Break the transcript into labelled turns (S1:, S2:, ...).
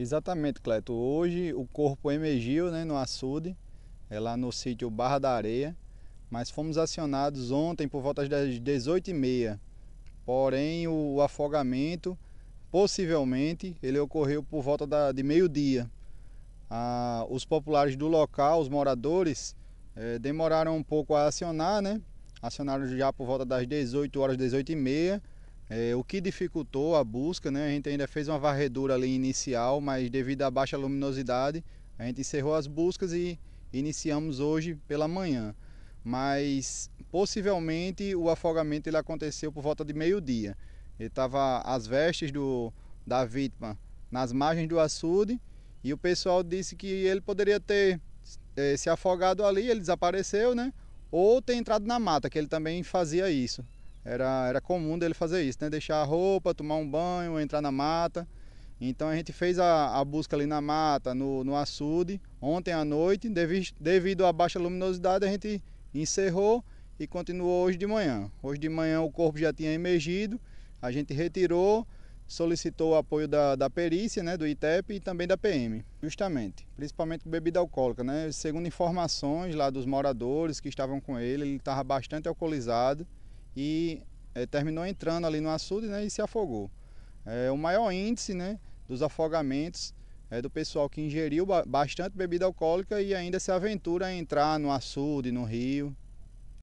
S1: Exatamente, Cleto. Hoje o corpo emergiu né, no açude, é lá no sítio Barra da Areia, mas fomos acionados ontem por volta das 18h30. Porém, o afogamento, possivelmente, ele ocorreu por volta da, de meio-dia. Ah, os populares do local, os moradores, eh, demoraram um pouco a acionar, né? Acionaram já por volta das 18 horas, 18h30 é, o que dificultou a busca, né? A gente ainda fez uma varredura ali inicial, mas devido à baixa luminosidade, a gente encerrou as buscas e iniciamos hoje pela manhã. Mas possivelmente o afogamento ele aconteceu por volta de meio-dia. Ele estava as vestes do, da vítima nas margens do açude e o pessoal disse que ele poderia ter é, se afogado ali, ele desapareceu, né? Ou ter entrado na mata, que ele também fazia isso era, era comum dele fazer isso, né? Deixar a roupa, tomar um banho, entrar na mata. Então a gente fez a, a busca ali na mata, no, no açude, ontem à noite. Devido, devido à baixa luminosidade, a gente encerrou e continuou hoje de manhã. Hoje de manhã o corpo já tinha emergido, a gente retirou, solicitou o apoio da, da perícia, né, do ITEP e também da PM, justamente, principalmente bebida alcoólica. Né? Segundo informações lá dos moradores que estavam com ele, ele estava bastante alcoolizado e é, terminou entrando ali no açude né, e se afogou. É, o maior índice né, dos afogamentos é do pessoal que ingeriu bastante bebida alcoólica e ainda se aventura a entrar no açude, no rio.